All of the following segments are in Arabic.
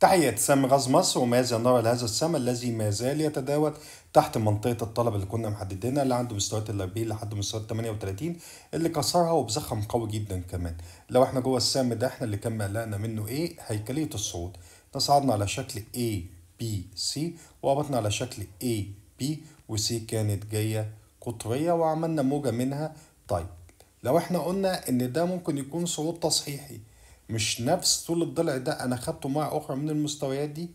تحية سام غزمس وماذا نرى لهذا السام الذي ما زال يتداول تحت منطقة الطلب اللي كنا محددينها اللي عنده مستويات ال 40 لحد مستويات 38 اللي كسرها وبزخم قوي جدا كمان لو احنا جوه السام ده احنا اللي كان مقلقنا منه ايه هيكلية الصعود تصعدنا على شكل A B C وقبضنا على شكل A B و C كانت جاية قطرية وعملنا موجة منها طيب لو احنا قلنا ان ده ممكن يكون صعود تصحيحي مش نفس طول الضلع ده انا خدته مع اخرى من المستويات دي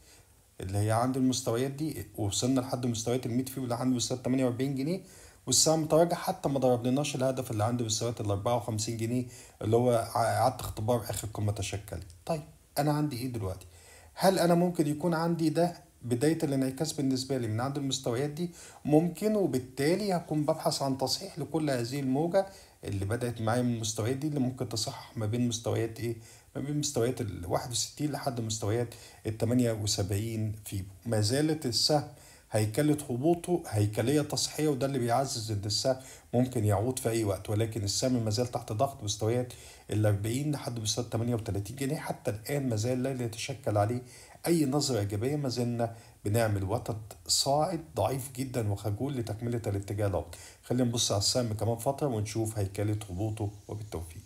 اللي هي عند المستويات دي وصلنا لحد مستويات ال 100 فيو اللي عند مستويات 48 جنيه والسهم متراجع حتى ما ضربناش الهدف اللي عند مستويات ال 54 جنيه اللي هو اعاده اختبار اخر قمه تشكلت. طيب انا عندي ايه دلوقتي؟ هل انا ممكن يكون عندي ده بداية الانعكاس بالنسبة لي من عند المستويات دي ممكن وبالتالي هكون ببحث عن تصحيح لكل هذه الموجة اللي بدأت معايا من المستويات دي اللي ممكن تصحح ما بين مستويات ايه؟ ما بين مستويات ال 61 لحد مستويات ال 78 فيبو ما زالت السهم هيكلة هبوطه هيكلية تصحية وده اللي بيعزز ان السهم ممكن يعود في اي وقت ولكن السهم ما زال تحت ضغط مستويات ال 40 لحد مستويات 38 جنيه حتى الان ما زال لا يتشكل عليه اي نظرة ايجابية ما زلنا بنعمل وتد صاعد ضعيف جدا وخجول لتكملة الاتجاه دوت خلينا نبص على السهم كمان فترة ونشوف هيكلة هبوطه وبالتوفيق